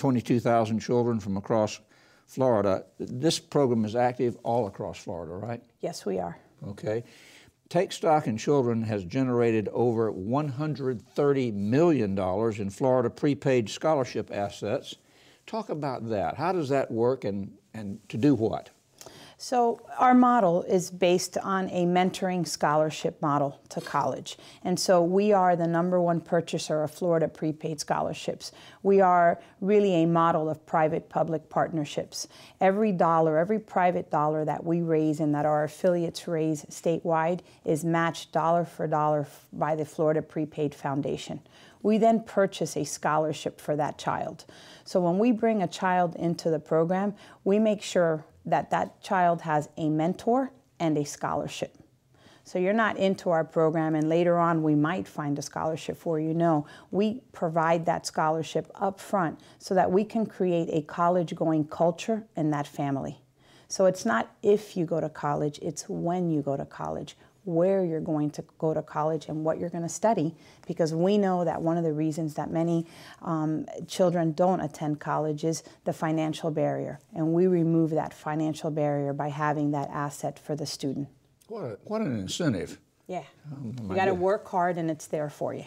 22,000 children from across Florida. This program is active all across Florida, right? Yes, we are. Okay. Take Stock in Children has generated over $130 million in Florida prepaid scholarship assets. Talk about that. How does that work and, and to do what? So our model is based on a mentoring scholarship model to college. And so we are the number one purchaser of Florida prepaid scholarships. We are really a model of private-public partnerships. Every dollar, every private dollar that we raise and that our affiliates raise statewide is matched dollar for dollar by the Florida Prepaid Foundation. We then purchase a scholarship for that child. So when we bring a child into the program, we make sure that that child has a mentor and a scholarship. So you're not into our program, and later on we might find a scholarship for you. No, we provide that scholarship up front so that we can create a college going culture in that family. So it's not if you go to college, it's when you go to college where you're going to go to college and what you're going to study because we know that one of the reasons that many um, children don't attend college is the financial barrier and we remove that financial barrier by having that asset for the student what, a, what an incentive yeah oh, you got to work hard and it's there for you